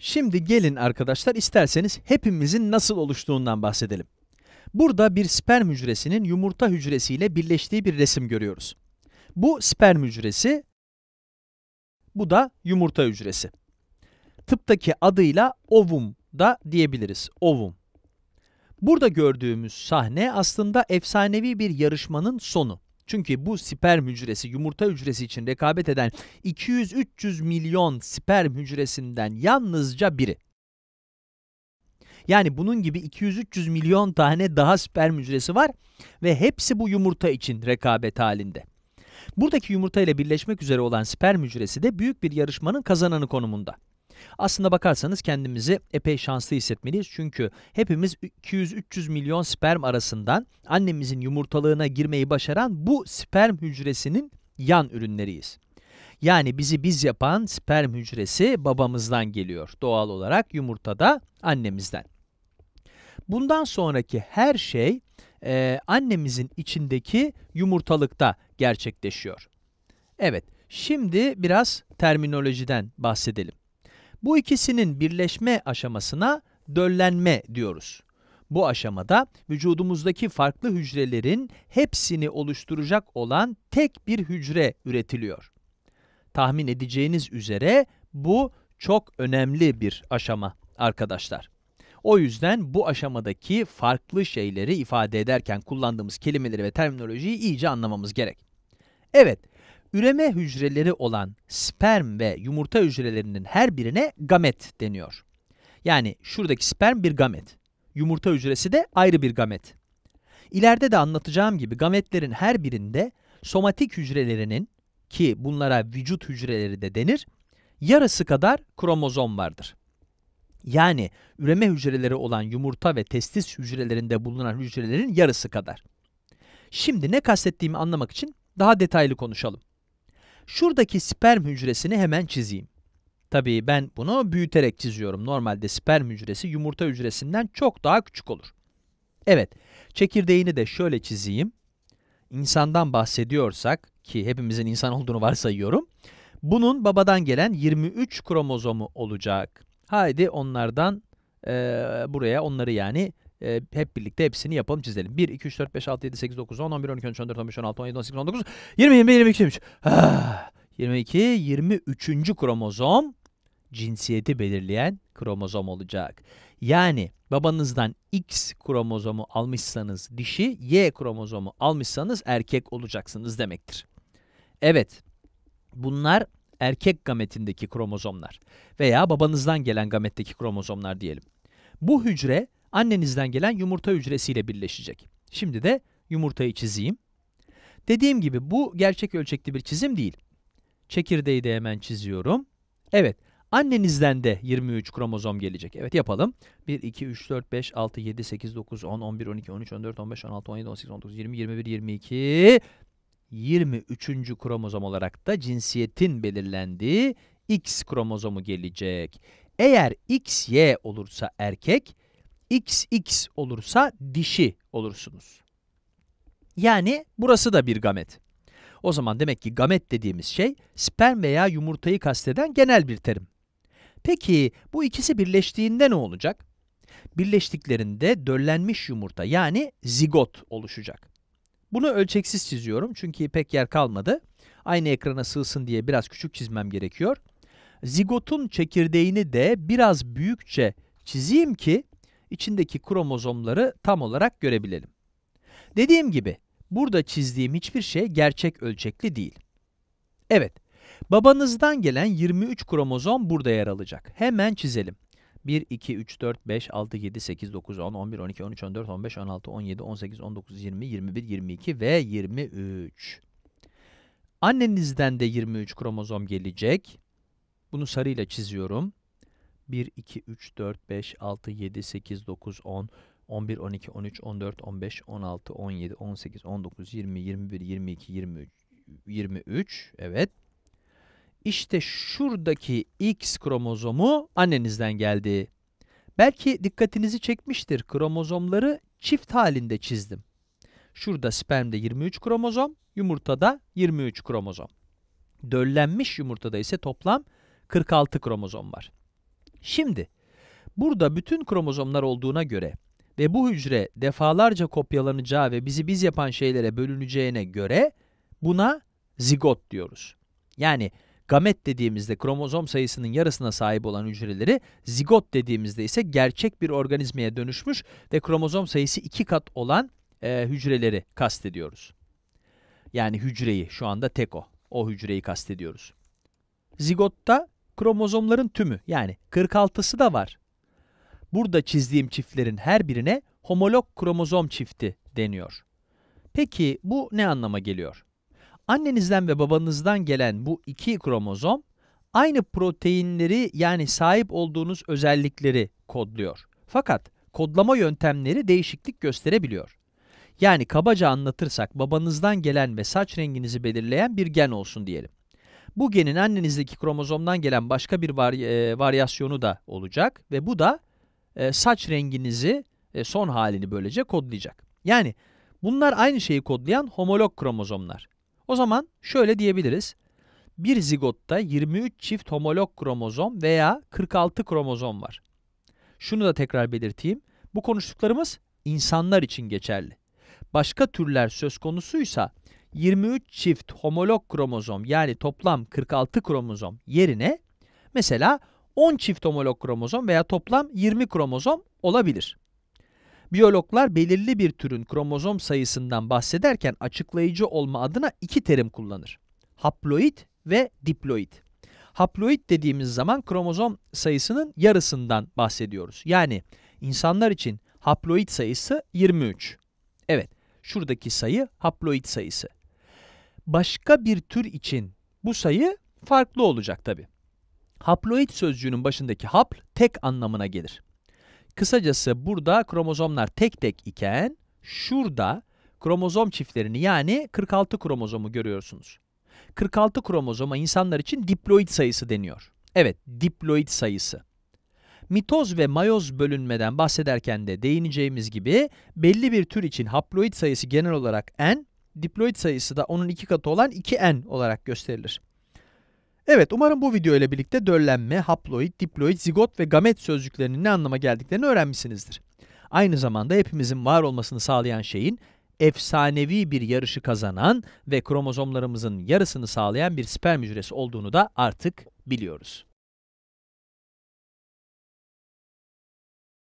Şimdi gelin arkadaşlar isterseniz hepimizin nasıl oluştuğundan bahsedelim. Burada bir sperm hücresinin yumurta hücresiyle birleştiği bir resim görüyoruz. Bu sperm hücresi, bu da yumurta hücresi. Tıptaki adıyla ovum da diyebiliriz, ovum. Burada gördüğümüz sahne aslında efsanevi bir yarışmanın sonu. Çünkü bu sperm hücresi yumurta hücresi için rekabet eden 200-300 milyon sperm hücresinden yalnızca biri. Yani bunun gibi 200-300 milyon tane daha sperm hücresi var ve hepsi bu yumurta için rekabet halinde. Buradaki yumurta ile birleşmek üzere olan sperm hücresi de büyük bir yarışmanın kazananı konumunda. Aslında bakarsanız kendimizi epey şanslı hissetmeliyiz. Çünkü hepimiz 200-300 milyon sperm arasından annemizin yumurtalığına girmeyi başaran bu sperm hücresinin yan ürünleriyiz. Yani bizi biz yapan sperm hücresi babamızdan geliyor. Doğal olarak yumurtada annemizden. Bundan sonraki her şey e, annemizin içindeki yumurtalıkta gerçekleşiyor. Evet, şimdi biraz terminolojiden bahsedelim. Bu ikisinin birleşme aşamasına döllenme diyoruz. Bu aşamada vücudumuzdaki farklı hücrelerin hepsini oluşturacak olan tek bir hücre üretiliyor. Tahmin edeceğiniz üzere bu çok önemli bir aşama arkadaşlar. O yüzden bu aşamadaki farklı şeyleri ifade ederken kullandığımız kelimeleri ve terminolojiyi iyice anlamamız gerek. Evet, Üreme hücreleri olan sperm ve yumurta hücrelerinin her birine gamet deniyor. Yani şuradaki sperm bir gamet. Yumurta hücresi de ayrı bir gamet. İleride de anlatacağım gibi gametlerin her birinde somatik hücrelerinin ki bunlara vücut hücreleri de denir, yarısı kadar kromozom vardır. Yani üreme hücreleri olan yumurta ve testis hücrelerinde bulunan hücrelerin yarısı kadar. Şimdi ne kastettiğimi anlamak için daha detaylı konuşalım. Şuradaki sperm hücresini hemen çizeyim. Tabii ben bunu büyüterek çiziyorum. Normalde sperm hücresi yumurta hücresinden çok daha küçük olur. Evet, çekirdeğini de şöyle çizeyim. İnsandan bahsediyorsak ki hepimizin insan olduğunu varsayıyorum. Bunun babadan gelen 23 kromozomu olacak. Haydi onlardan e, buraya onları yani e, hep birlikte hepsini yapalım çizelim. 1, 2, 3, 4, 5, 6, 7, 8, 9, 10, 11, 12, 13, 14, 15, 16, 17, 18, 19, 20, 21, 22, 23. Ah, 22, 23. kromozom cinsiyeti belirleyen kromozom olacak. Yani babanızdan X kromozomu almışsanız dişi, Y kromozomu almışsanız erkek olacaksınız demektir. Evet, bunlar erkek gametindeki kromozomlar veya babanızdan gelen gametteki kromozomlar diyelim. Bu hücre annenizden gelen yumurta hücresiyle birleşecek. Şimdi de yumurtayı çizeyim. Dediğim gibi bu gerçek ölçekli bir çizim değil. Çekirdeği de hemen çiziyorum. Evet, annenizden de 23 kromozom gelecek. Evet yapalım. 1, 2, 3, 4, 5, 6, 7, 8, 9, 10, 11, 12, 13, 14, 15, 16, 17, 18, 19, 20, 21, 22, 23. kromozom olarak da cinsiyetin belirlendiği X kromozomu gelecek. Eğer XY olursa erkek, XX olursa dişi olursunuz. Yani burası da bir gamet. O zaman demek ki gamet dediğimiz şey sperm veya yumurtayı kasteden genel bir terim. Peki bu ikisi birleştiğinde ne olacak? Birleştiklerinde döllenmiş yumurta yani zigot oluşacak. Bunu ölçeksiz çiziyorum çünkü pek yer kalmadı. Aynı ekrana sığsın diye biraz küçük çizmem gerekiyor. Zigotun çekirdeğini de biraz büyükçe çizeyim ki içindeki kromozomları tam olarak görebilelim. Dediğim gibi, burada çizdiğim hiçbir şey gerçek ölçekli değil. Evet, babanızdan gelen 23 kromozom burada yer alacak. Hemen çizelim. 1, 2, 3, 4, 5, 6, 7, 8, 9, 10, 11, 12, 13, 14, 15, 16, 17, 18, 19, 20, 21, 22 ve 23. Annenizden de 23 kromozom gelecek. Bunu sarıyla çiziyorum. 1, 2, 3, 4, 5, 6, 7, 8, 9, 10, 11, 12, 13, 14, 15, 16, 17, 18, 19, 20, 21, 22, 23, 23 evet. İşte şuradaki X kromozomu annenizden geldi. Belki dikkatinizi çekmiştir. Kromozomları çift halinde çizdim. Şurada spermde 23 kromozom, yumurtada 23 kromozom. Döllenmiş yumurtada ise toplam 46 kromozom var. Şimdi burada bütün kromozomlar olduğuna göre ve bu hücre defalarca kopyalanacağı ve bizi biz yapan şeylere bölüneceğine göre buna zigot diyoruz. Yani gamet dediğimizde kromozom sayısının yarısına sahip olan hücreleri, zigot dediğimizde ise gerçek bir organizmaya dönüşmüş ve kromozom sayısı iki kat olan e, hücreleri kastediyoruz. Yani hücreyi, şu anda tek o, o hücreyi kastediyoruz. Zigotta kromozomların tümü yani 46'sı da var. Burada çizdiğim çiftlerin her birine homolog kromozom çifti deniyor. Peki bu ne anlama geliyor? Annenizden ve babanızdan gelen bu iki kromozom aynı proteinleri yani sahip olduğunuz özellikleri kodluyor. Fakat kodlama yöntemleri değişiklik gösterebiliyor. Yani kabaca anlatırsak babanızdan gelen ve saç renginizi belirleyen bir gen olsun diyelim. Bu genin annenizdeki kromozomdan gelen başka bir var, e, varyasyonu da olacak ve bu da e, saç renginizi e, son halini böylece kodlayacak. Yani bunlar aynı şeyi kodlayan homolog kromozomlar. O zaman şöyle diyebiliriz. Bir zigotta 23 çift homolog kromozom veya 46 kromozom var. Şunu da tekrar belirteyim. Bu konuştuklarımız insanlar için geçerli. Başka türler söz konusuysa 23 çift homolog kromozom yani toplam 46 kromozom yerine mesela 10 çift homolog kromozom veya toplam 20 kromozom olabilir. Biyologlar belirli bir türün kromozom sayısından bahsederken açıklayıcı olma adına iki terim kullanır. Haploid ve diploid. Haploid dediğimiz zaman kromozom sayısının yarısından bahsediyoruz. Yani insanlar için haploid sayısı 23. Evet, şuradaki sayı haploid sayısı başka bir tür için bu sayı farklı olacak tabi. Haploid sözcüğünün başındaki hapl tek anlamına gelir. Kısacası burada kromozomlar tek tek iken şurada kromozom çiftlerini yani 46 kromozomu görüyorsunuz. 46 kromozoma insanlar için diploid sayısı deniyor. Evet, diploid sayısı. Mitoz ve mayoz bölünmeden bahsederken de değineceğimiz gibi belli bir tür için haploid sayısı genel olarak n diploid sayısı da onun iki katı olan 2n olarak gösterilir. Evet umarım bu video ile birlikte döllenme, haploid, diploid, zigot ve gamet sözcüklerinin ne anlama geldiklerini öğrenmişsinizdir. Aynı zamanda hepimizin var olmasını sağlayan şeyin efsanevi bir yarışı kazanan ve kromozomlarımızın yarısını sağlayan bir sperm hücresi olduğunu da artık biliyoruz.